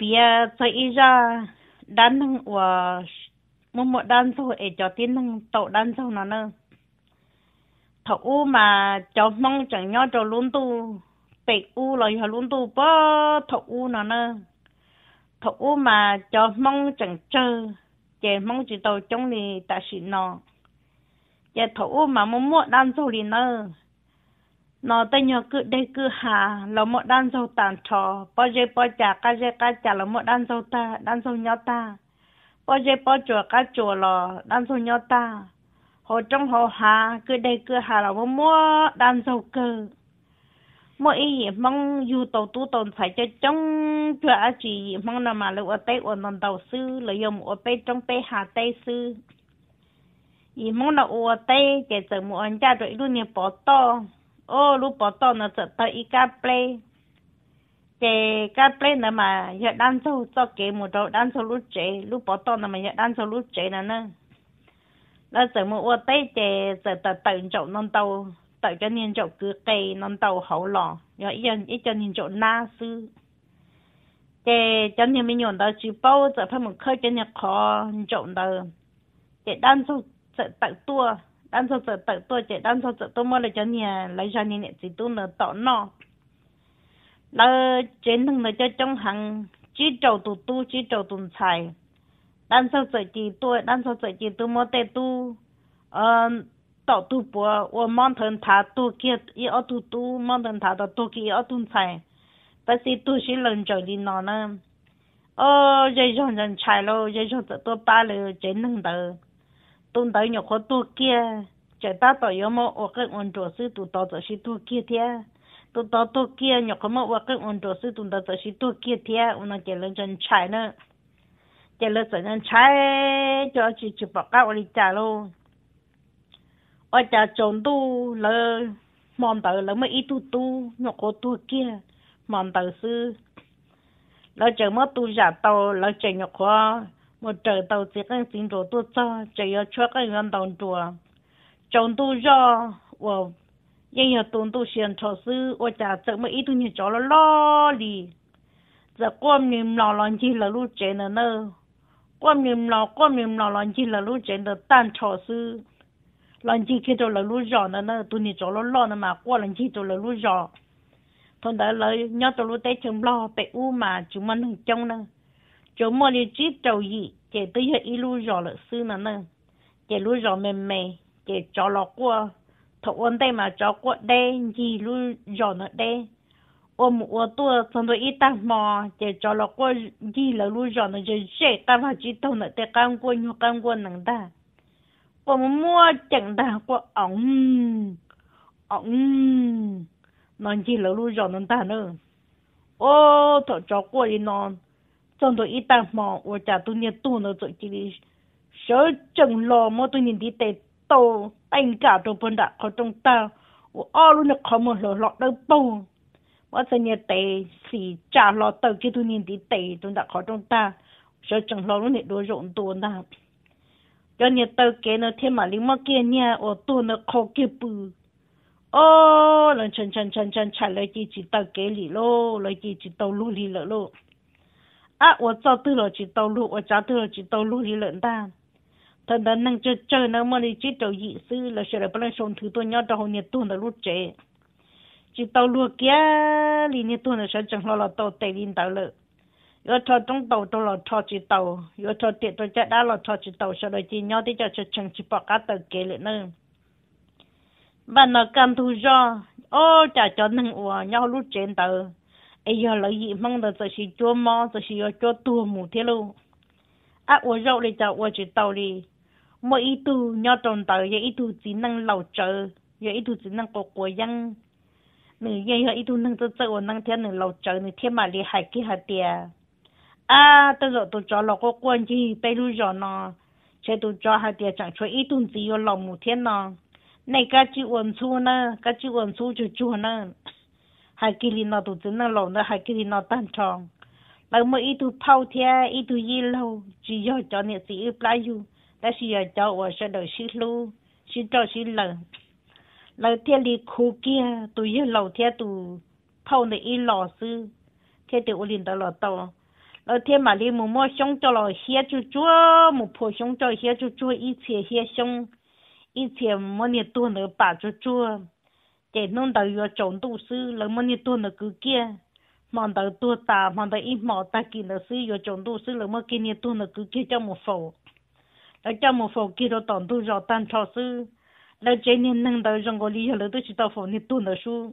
bia cho ý ra đan nâng của một một đan sau ấy cho tiến nâng tàu đan sau nó nơ thọ u mà cho mong chẳng nhau cho luôn tu tệ u lại cho luôn tu bó thọ u nó nơ thọ u mà cho mong chẳng chờ chè mong chỉ tàu trong thì ta xịn nó chè thọ u mà một một đan sau thì nơ nó tay nhỏ cứ đây cứ hà là một đan dâu tàn trò bao giờ bao chả cá giờ cá chả là một đan dâu ta đan dâu nhỏ ta bao giờ bao chùa cá chùa là đan dâu nhỏ ta hồ trong hồ hà cứ đây cứ hà là một mua đan dâu cơ mỗi ý mong dù tàu tu tàu phải cho trong chùa á chỉ mong là mà lựa tây ổn nằm đầu sư là dùng ở tây trong bên hà tây sư ý mong là ở tây kể từ một anh cha rồi luôn nhớ bỏ to ô lúc bỏ tàu nó sẽ tới ít cá play cái cá play nó mà hiện đang cho cho cái một đầu đang cho lúc chế lúc bỏ tàu nó mà hiện đang cho lúc chế là nè nó sẽ mua ô tây chế sẽ tự tự chỗ non tàu tự cho nên chỗ cứ cây non tàu hậu lò nhớ ít ít cho nên chỗ na sư cái cho nên mình nhổn đó chỉ bao giờ phải một khơi cho nên khó chỗ đó cái đang cho tự tự tua đan số tự tự tôi chạy đan số tự tôi mua lại cho nhà lấy ra nhà chỉ tôi nợ tỏ nọ là trên thằng này cho trong hàng chỉ trầu tụ tu chỉ trầu tụ tài, đan số tự chỉ tôi đan số tự chỉ tôi mua tê tu ờ tỏ tu bùa và mang thần thà tu kia y ở tu tu mang thần thà tỏ tu kia y ở tu xài ta sĩ tu sĩ lần trở đi nọ nè ờ dây dòng dần xài lo dây dòng tự tôi ba lừa trên thằng đời tôn tới nhỏ khó tu kia chạy ta tỏ yếu mô ổ cái ổn sư tụ tỏ trở sĩ tu kia thế tụ tỏ tu kia nhỏ khó mô ổ cái ổn trổ sư tụ tỏ trở sĩ tu kia thế ổn nó chạy lên chân chạy nữa chạy lên chân chạy cho chị chị bỏ cao ổ đi chạy luôn ổ chạy trốn tu lơ mòn tới lỡ mới ít tu tu nhỏ khó kia mòn tới sư lỡ chạy mất tu giả tàu lỡ chạy nhỏ khó một trời tàu chỉ cần xin đồ tôi cho chỉ có cho cái nhân đồng chùa Trong tôi cho và nhưng nhà tôi tôi xin cho sư và trả trợ mấy ít tôi nhà cho nó lo đi giờ quan niệm lo lo chỉ là lúc chế nữa nơ quan niệm lo quan niệm lo lo chỉ là lúc chế nữa tan cho sư lo chỉ khi cho là lúc rõ nữa nơ tôi nhà cho nó lo nữa mà quan lo chỉ cho là lúc rõ thôi đã lấy nhớ tôi lúc tới chồng lo bé u mà chúng mình trong nữa 周末的这周一，这都要一路绕了手了呢，这路绕妹妹，这找了过，头问对嘛找过对，一路绕了对。我们我多从头一打嘛，这找了过一路路绕了就热，打发去头了，得干过牛干过能的。我们莫整的过昂昂，那一路路绕能打呢？哦，他找过的呢。trong đó ít ta mà ở trả tu nhiệt tu nó rồi chỉ đi sợ mà tu nhiệt đi tệ anh trả đồ bên đã có trong ta ở luôn nó khó mà lo lo mà sẽ nhiệt tệ xì trả lo tàu chứ tu nhiệt đi tệ tu đã có trong ta sợ chừng lo luôn nó đồ rộn tu thêm mà lính mà kia nha ở tu nó ô lần chân chân chân lấy chỉ chỉ tàu kế lì lô lấy chỉ chỉ tàu lù lì lợ à tôi cho tư lộ chỉ tàu lụ tôi cho tư lộ chỉ tàu lụ thì lợn ta thật đó năng chơi chơi nó mà đi chỉ tàu dị sư là sẽ là bao nhiêu sống thứ tôi nhớ tàu hồn nhiệt tuôn là lút chế chỉ tàu thì nhiệt tuôn là sẽ chẳng lo là tàu tệ linh tàu lợ yo cho trong tàu tôi là cho chỉ tàu yo cho chỉ tàu sau đó chỉ nhớ thì cho cho chẳng chỉ ô chả cho năng ủa nhau lút trên 哎呀，老姨忙的这些脚毛，这些要脚多母的喽。啊，我肉里头我知道哩，mỗi ít tu nhau trong đầu giờ ít tu chỉ năng lâu chờ, giờ ít tu chỉ năng có cố gắng. Nữ giờ ít tu năng tự tự và năng theo nữ lâu mà đi hại kia hại tiệt. À, tôi rồi tôi cho lão có quan gì, bây lúc rồi nó, chế tôi cho hại tiệt chẳng cho ít tu chỉ có lòng một thiên Này các chị uẩn su nè, các chị uẩn su chú chú nè hai cái linh nó tụ chân nó lộn nó hai cái linh nó tan tròn lại mà ít tụ phao thia ít tụ gì lâu chỉ do cho nhiệt sĩ ít lại dù ta chỉ giờ cho và sẽ đợi xí lu xí cho xí lợ lợ thia li khu kia tụ giờ lâu thia tụ phao này ít lò sư thia tụ linh đó lò tàu lợ thia mà li mù mò xong cho lò hia chú chúa mù phô xong cho hia chú chúa ít chia hia xong ít chia mỗi nhiệt tuần nữa bà chú chúa chạy nông đầu yo chọn tu sư là mà ni tu nó cứ kia mà đầu tu ta mà đầu ít mỏ ta kia nó sư yo chọn tu sư là mà kia ni tu nó cứ kia cho một phổ là cho một phổ kia đó tận tu rồi tan cho sư là chạy ni nâng đầu trong cái lý là tôi chỉ tao phổ ni tu nó sư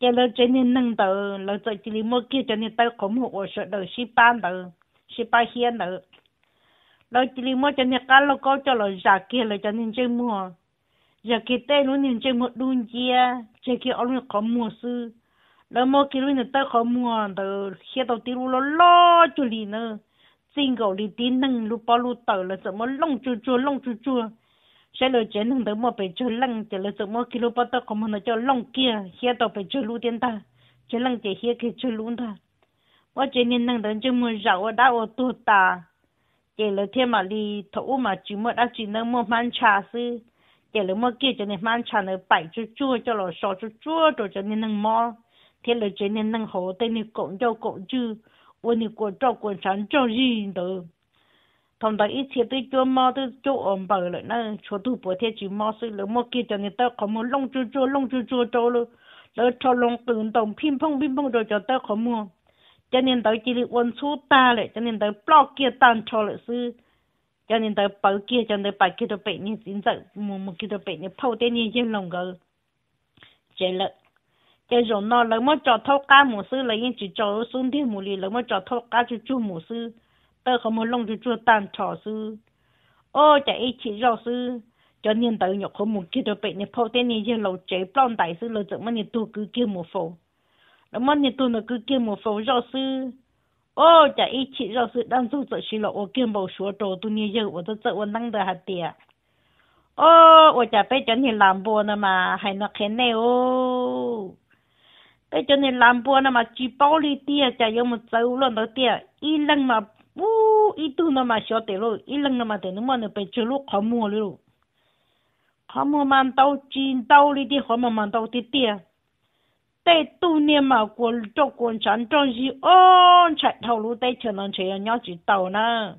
chạy là chạy ni nâng đầu là chạy chỉ lý mà kia cho ni tao không hộ ở sợ đầu sĩ ban đầu sĩ ba hiền đầu là chỉ lý mà cho ni cá lo câu cho là giả kia là cho ni chơi mua giờ cái tay luôn nhìn chơi một đun chia chơi cái ông nó có mùa sư đó mà cái luôn ta có mùa từ khi đầu tiên luôn lo lo chú lì nữa xin gạo lì tin nâng lu bao lu tờ là sợ mà lông chua chua lông chua chua sẽ lời chén thằng tới mà phải chơi lăng chỉ là sợ mà cái lu bao ta có mùa cho lông kia khi đầu phải chơi lu tiền ta chơi lăng chỉ khi khi chơi lu ta mà chơi nên nâng tới chơi mùa rau đã ô tu ta chỉ là thêm mà lì thấu mà chỉ một đã chỉ nâng một man trà sư giờ lúc mà kia cho nên mang chăn ở bảy chú chua cho nó sáu chú chú rồi cho nên nâng mò thế là cho nên nâng hồ tên nên cũng cho cũng chú, ôi nên cũng cho cũng sẵn cho gì đó thằng đó ít chia tới chỗ mò tới chỗ ổn bờ rồi, nãy chỗ tu bữa thế chú mò sự lúc mà kia cho nên ta có muốn lông chú chú lông chú chú cho luôn lỡ cho lông cứng đồng pin phong pin phong rồi cho ta có mua cho nên đó chỉ là quân số ta lại cho nên đó block kia tan cho lại sư cho nên tới bảo kia cho nên bảo kia tôi bệnh như chính giờ một một kia tôi bệnh như phâu tên như trên lồng gờ chế lợ chế rồi nó lấy mất cho thâu cá một sư lấy những chỉ cho xuống thiên một lì lấy mất cho thâu cá chú chú một sư tớ không muốn lông chú chú tan trò sư ô chả ý chỉ rõ sư cho nên tới nhọc không một kia tôi bệnh như phâu tên như trên lồng chế plon đại sư lỡ dựng mất như tu cứ kia một phổ lỡ mất như tu nó cứ kia một phổ rõ sư 哦，这一起肉是当初中时了，我根本学着都没用，我都这我弄得还点。哦，我家被叫你蓝波了嘛，还那还那哦。被叫你蓝波了嘛，住保利的，就要么走路那点，一冷嘛，呜，一到那嘛晓得喽，一冷了嘛，等于么的被走路看懵了。他们慢到进到那的，看们慢到的点。mà 在多年嘛，过做共产党是安全头路在城南城要知道呢。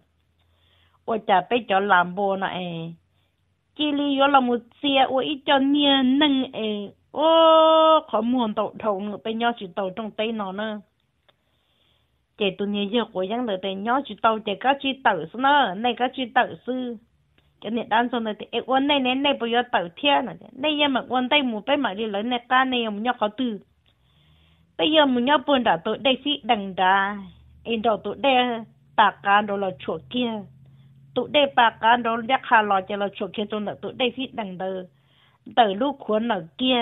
我家被叫兰博呢哎，这里有那么些，我一叫年能哎，哦，可莫到头呢，被要知道中在哪呢？这多年也活样了的，要知道这个知道是呢，那个知道是。cho nên đàn xong rồi thì quân này nên này bây giờ tàu thiên này này em mà quân tây mù bên mà đi lấy này nè, này em nhóc khó tư ไป่ยังมุงยับปนดาตัวได้สิดังดาอินดอตัวเด้ปากการโดนเราฉกเกี้ยตัวเด้ปากการโดนยักษ์ขาลอยจะเราฉกเกี้ยตันึ่งตัได้สิดังเดอเตอลูกขวนหนึ่เกี้ย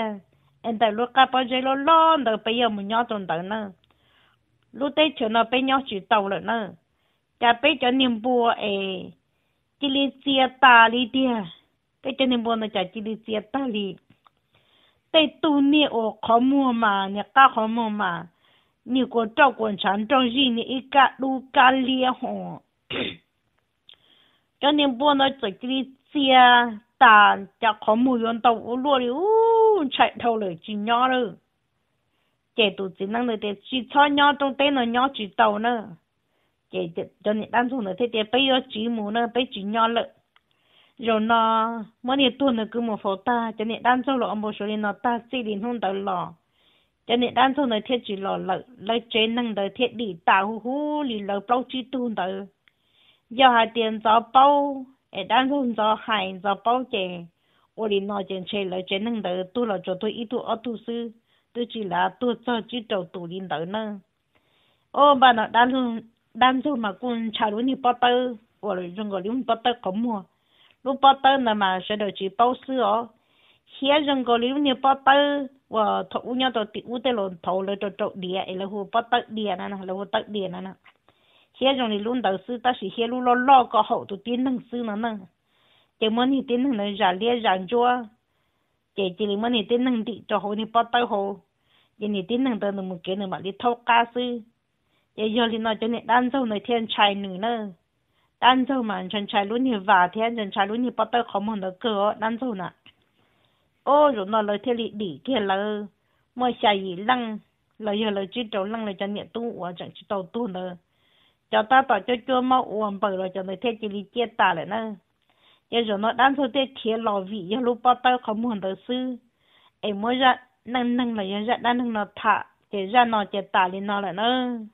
เอินเตอลูกกาปอยเจอล้อนเตอไปยังมึงยับตรงเตอเนอลูกได้ฉันเอาไปยับจุดโตเลยเนอจะไปจะนิ่มบัวเอจิลิเซียตาลีเดียไปจะนิ่มบัวเนอจะจิลิเซียตาลี对都你我科目嘛，你搞科目嘛，你给我找工厂找人，你一个路干裂红。cho nên bữa nó chỉ cái xe ta cho khó mua yon tàu u lúa đi u chạy thâu lời chỉ nhỏ rồi chạy tụ chỉ năng được chỉ cho nhỏ trong tên nó nhỏ chỉ tàu nữa chạy cho nên đang dùng nó thế thì bây giờ chỉ mua nữa bây chỉ nhỏ rồi nó mỗi ngày tuần nó cứ một phố ta cho nên đan sâu lọ một số nên nó ta xì đến hôn tới lọ cho nên đan sâu nơi thiết chỉ lọ lợi lợi chế năng đời thiết đi tạo hú hú lì lợi bao chi tu tới giờ e hai tiền gió bao ở đan sâu gió hải gió bao chè ô lì nó chèn chế lợi chế năng đời tu lọ cho tôi ít tu ở tu sư tôi chỉ là tu cho chỉ đầu tu lì tới nữa ô bà nó đan sâu đan sâu mà cũng chả luôn đi bao tơ ô rồi trong cái luôn bao tơ có mua lúc bắt đầu nè mà sẽ được chỉ bao sư ó hiện rằng cái lưu nhiều bắt đầu và thấu nhau tôi tiêu tới lồn thấu lấy cho trộn địa là hồ bắt đầu địa nè là hồ tắc địa nè hiện rằng cái luôn đầu sư ta chỉ hiện luôn lo lo có hậu năng sư nè nè chỉ muốn thì tiến năng là giả lia giả chua chỉ chỉ muốn thì năng thì cho hồ thì bắt đầu hồ chỉ năng tới là một cái nữa mà đi thâu ca sư chỉ giờ nó cho nên đan sâu nơi thiên trai nữa nè 咱州嘛，人家路你瓦天，人家路你不到好忙的个，咱州呢。哦，如那了天里里去了，莫下雨冷，了又了去走冷了，就你多我整去走多了，叫他到就做么我不了，叫那天气里接打了呢。也如那咱州的天老雨，一路不到好忙的事，哎，莫热冷冷了，也热冷冷了他，这热闹接打里闹了呢。